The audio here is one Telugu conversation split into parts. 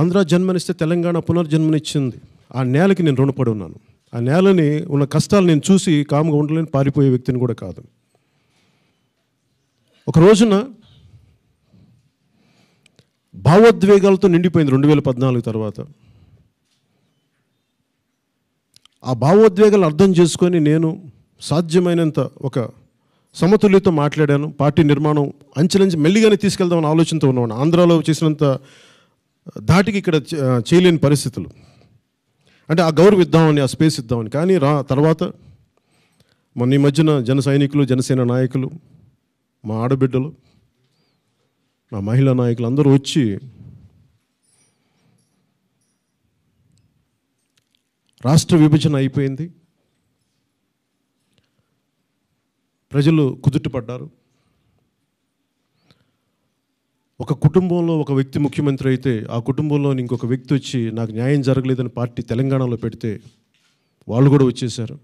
ఆంధ్ర జన్మనిస్తే తెలంగాణ పునర్జన్మనిచ్చింది ఆ నేలకి నేను రుణపడి ఉన్నాను ఆ నేలని ఉన్న కష్టాలు నేను చూసి కాముగా ఉండలేని పారిపోయే వ్యక్తిని కూడా కాదు ఒక రోజున భావోద్వేగాలతో నిండిపోయింది రెండు వేల పద్నాలుగు తర్వాత ఆ భావోద్వేగాలు అర్థం చేసుకొని నేను సాధ్యమైనంత ఒక సమతుల్యతో మాట్లాడాను పార్టీ నిర్మాణం అంచెలంచి మెల్లిగానే తీసుకెళ్దామని ఆలోచనతో ఉన్నాను ఆంధ్రాలో చేసినంత ధాటికి ఇక్కడ చేయలేని పరిస్థితులు అంటే ఆ గౌరవ ఇద్దామని ఆ స్పేస్ ఇద్దామని కానీ రా తర్వాత మొన్న ఈ మధ్యన జన సైనికులు జనసేన నాయకులు మా ఆడబిడ్డలు మా మహిళా నాయకులు అందరూ వచ్చి రాష్ట్ర విభజన అయిపోయింది ప్రజలు కుదుటపడ్డారు ఒక కుటుంబంలో ఒక వ్యక్తి ముఖ్యమంత్రి అయితే ఆ కుటుంబంలో ఇంకొక వ్యక్తి వచ్చి నాకు న్యాయం జరగలేదని పార్టీ తెలంగాణలో పెడితే వాళ్ళు కూడా వచ్చేసారు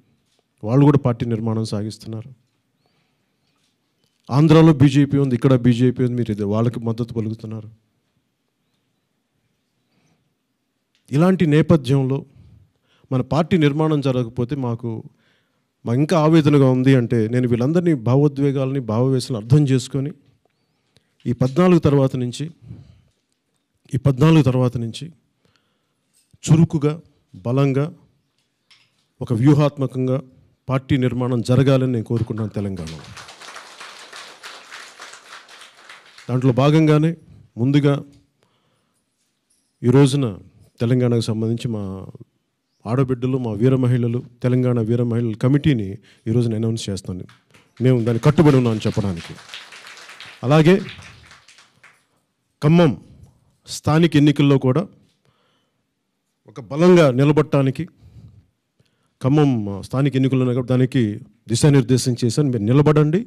వాళ్ళు కూడా పార్టీ నిర్మాణం సాగిస్తున్నారు ఆంధ్రాలో బీజేపీ ఉంది ఇక్కడ బీజేపీ ఉంది మీరు వాళ్ళకి మద్దతు పలుకుతున్నారు ఇలాంటి నేపథ్యంలో మన పార్టీ నిర్మాణం జరగకపోతే మాకు మా ఇంకా ఆవేదనగా ఉంది అంటే నేను వీళ్ళందరినీ భావోద్వేగాలని భావవేశాలను అర్థం చేసుకొని ఈ పద్నాలుగు తర్వాత నుంచి ఈ పద్నాలుగు తర్వాత నుంచి చురుకుగా బలంగా ఒక వ్యూహాత్మకంగా పార్టీ నిర్మాణం జరగాలని నేను కోరుకుంటున్నాను తెలంగాణలో దాంట్లో భాగంగానే ముందుగా ఈ రోజున తెలంగాణకు సంబంధించి మా ఆడబిడ్డలు మా వీర మహిళలు తెలంగాణ వీర మహిళల కమిటీని ఈరోజు అనౌన్స్ చేస్తాను మేము దాన్ని కట్టుబడి ఉన్నామని చెప్పడానికి అలాగే ఖమ్మం స్థానిక ఎన్నికల్లో కూడా ఒక బలంగా నిలబడటానికి ఖమ్మం స్థానిక ఎన్నికలు కాబట్టి దానికి దిశానిర్దేశం చేశాను మీరు నిలబడండి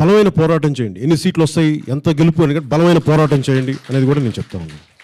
బలమైన పోరాటం చేయండి ఎన్ని సీట్లు వస్తాయి ఎంత గెలుపు అని బలమైన పోరాటం చేయండి అనేది కూడా నేను చెప్తా ఉన్నాను